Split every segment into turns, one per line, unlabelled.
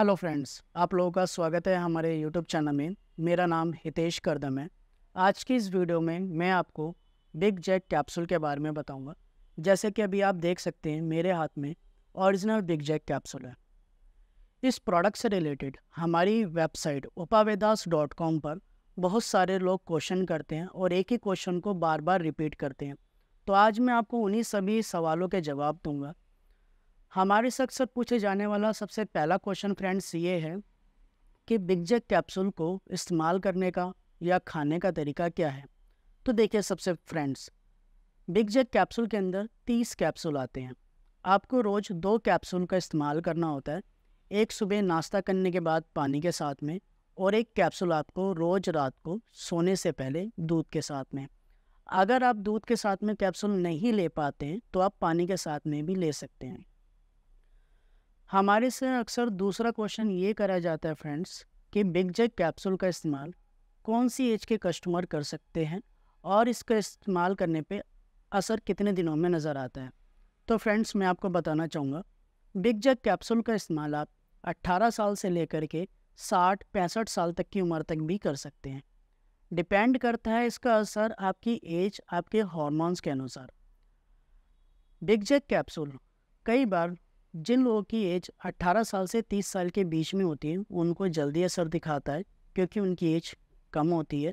Hello friends आप लोगों का स्वागत है हमारे यूट्यूब चैनल में मेरा नाम हितेश करदम है आज की इस वीडियो में मैं आपको बिग जेट कैप्सूल के बारे में बताऊंगा जैसे कि अभी आप देख सकते हैं मेरे हाथ में ओरिजिनल बिग जेट कैप्सूल है इस प्रोडक्ट से रिलेटेड हमारी वेबसाइट उपावेदास डॉट कॉम पर बहुत सारे लोग क्वेश्चन करते हैं और एक ही क्वेश्चन को बार बार रिपीट करते हैं तो आज मैं आपको उन्हीं सभी सवालों के जवाब दूँगा हमारे से अक्सर पूछे जाने वाला सबसे पहला क्वेश्चन फ्रेंड्स ये है कि बिगजेक कैप्सूल को इस्तेमाल करने का या खाने का तरीका क्या है तो देखिए सबसे फ्रेंड्स बिगजेक कैप्सूल के अंदर तीस कैप्सूल आते हैं आपको रोज़ दो कैप्सूल का इस्तेमाल करना होता है एक सुबह नाश्ता करने के बाद पानी के साथ में और एक कैप्सूल आपको रोज़ रात को सोने से पहले दूध के साथ में अगर आप दूध के साथ में कैप्सूल नहीं ले पाते हैं तो आप पानी के साथ में भी ले सकते हैं हमारे से अक्सर दूसरा क्वेश्चन ये करा जाता है फ्रेंड्स कि बिग जैक कैप्सूल का इस्तेमाल कौन सी एज के कस्टमर कर सकते हैं और इसका इस्तेमाल करने पे असर कितने दिनों में नज़र आता है तो फ्रेंड्स मैं आपको बताना चाहूँगा बिग जैक कैप्सूल का इस्तेमाल आप 18 साल से लेकर के 60 पैंसठ साल तक की उम्र तक भी कर सकते हैं डिपेंड करता है इसका असर आपकी एज आपके हॉर्मोन्स के अनुसार बिग जैक कैप्सूल कई बार जिन लोगों की एज 18 साल से 30 साल के बीच में होती है उनको जल्दी असर दिखाता है क्योंकि उनकी एज कम होती है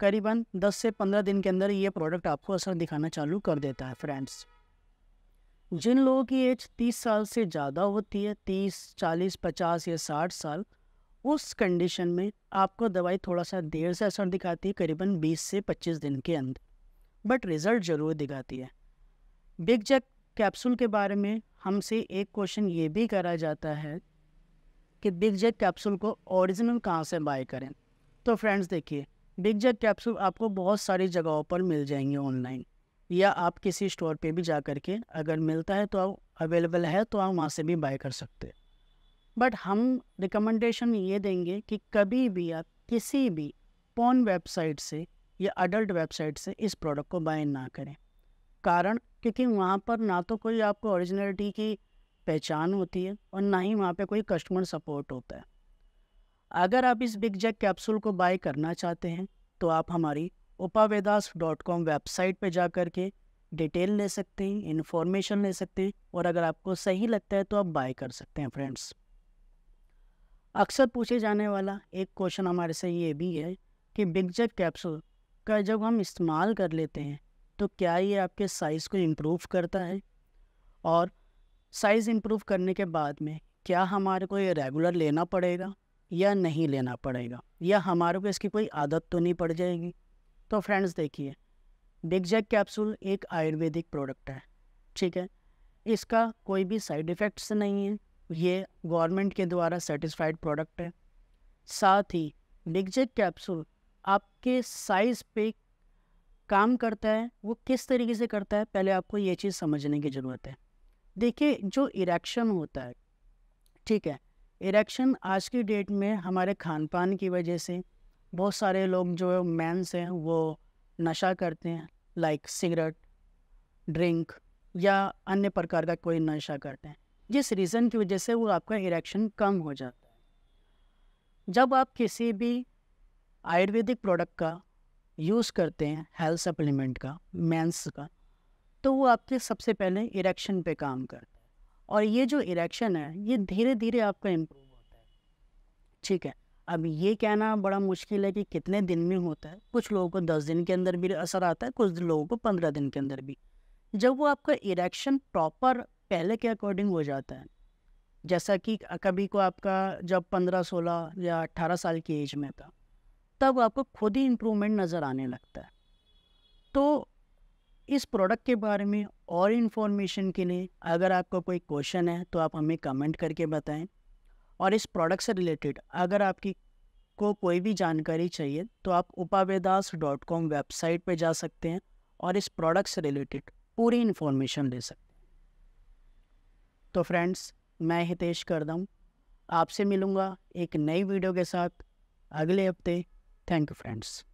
करीबन 10 से 15 दिन के अंदर ये प्रोडक्ट आपको असर दिखाना चालू कर देता है फ्रेंड्स जिन लोगों की एज 30 साल से ज़्यादा होती है 30, 40, 50 या 60 साल उस कंडीशन में आपको दवाई थोड़ा सा देर से असर दिखाती है करीबन 20 से 25 दिन के अंदर बट रिज़ल्ट ज़रूर दिखाती है बिग जैक कैप्सूल के बारे में हमसे एक क्वेश्चन ये भी करा जाता है कि बिग जेट कैप्सूल को ओरिजिनल कहाँ से बाय करें तो फ्रेंड्स देखिए बिग जेट कैप्सूल आपको बहुत सारी जगहों पर मिल जाएंगे ऑनलाइन या आप किसी स्टोर पे भी जा कर के अगर मिलता है तो आप अवेलेबल है तो आप वहाँ से भी बाय कर सकते हैं बट हम रिकमेंडेशन ये देंगे कि कभी भी आप किसी भी पॉन वेबसाइट से या अडल्ट वेबसाइट से इस प्रोडक्ट को बाय ना करें कारण क्योंकि वहाँ पर ना तो कोई आपको ओरिजिनलिटी की पहचान होती है और ना ही वहाँ पे कोई कस्टमर सपोर्ट होता है अगर आप इस बिग जैक कैप्सूल को बाय करना चाहते हैं तो आप हमारी उपावेदास डॉट कॉम वेबसाइट पर जा कर के डिटेल ले सकते हैं इन्फॉर्मेशन ले सकते हैं और अगर आपको सही लगता है तो आप बाय कर सकते हैं फ्रेंड्स अक्सर पूछे जाने वाला एक क्वेश्चन हमारे से ये भी है कि बिग जैक कैप्सूल का जब हम इस्तेमाल कर लेते हैं तो क्या ये आपके साइज़ को इम्प्रूव करता है और साइज़ इम्प्रूव करने के बाद में क्या हमारे को ये रेगुलर लेना पड़ेगा या नहीं लेना पड़ेगा या हमारे को इसकी कोई आदत तो नहीं पड़ जाएगी तो फ्रेंड्स देखिए बिग जैक कैप्सूल एक आयुर्वेदिक प्रोडक्ट है ठीक है इसका कोई भी साइड इफ़ेक्ट्स नहीं है ये गवर्नमेंट के द्वारा सर्टिस्फाइड प्रोडक्ट है साथ ही बिग जैक कैप्सूल आपके साइज़ पे काम करता है वो किस तरीके से करता है पहले आपको ये चीज़ समझने की ज़रूरत है देखिए जो इरेक्शन होता है ठीक है इरेक्शन आज की डेट में हमारे खान पान की वजह से बहुत सारे लोग जो मैंस हैं वो नशा करते हैं लाइक सिगरेट ड्रिंक या अन्य प्रकार का कोई नशा करते हैं जिस रीज़न की वजह से वो आपका इरेक्शन कम हो जाता है जब आप किसी भी आयुर्वेदिक प्रोडक्ट का यूज़ करते हैं हेल्थ सप्लीमेंट का मेंस का तो वो आपके सबसे पहले इरेक्शन पे काम करता है और ये जो इरेक्शन है ये धीरे धीरे आपका इम्प्रूव होता है ठीक है अब ये कहना बड़ा मुश्किल है कि कितने दिन में होता है कुछ लोगों को दस दिन के अंदर भी असर आता है कुछ लोगों को पंद्रह दिन के अंदर भी जब वो आपका इरेक्शन प्रॉपर पहले के अकॉर्डिंग हो जाता है जैसा कि कभी को आपका जब पंद्रह सोलह या अट्ठारह साल की एज में था तब आपको खुद ही इम्प्रूवमेंट नज़र आने लगता है तो इस प्रोडक्ट के बारे में और इन्फॉर्मेशन के लिए अगर आपका कोई क्वेश्चन है तो आप हमें कमेंट करके बताएं और इस प्रोडक्ट से रिलेटेड अगर आपकी को कोई भी जानकारी चाहिए तो आप उपावेदास डॉट कॉम वेबसाइट पर जा सकते हैं और इस प्रोडक्ट से रिलेटेड पूरी इन्फॉर्मेशन ले सकते हैं तो फ्रेंड्स मैं हितेश करदम आपसे मिलूँगा एक नई वीडियो के साथ अगले हफ्ते Thank you, friends.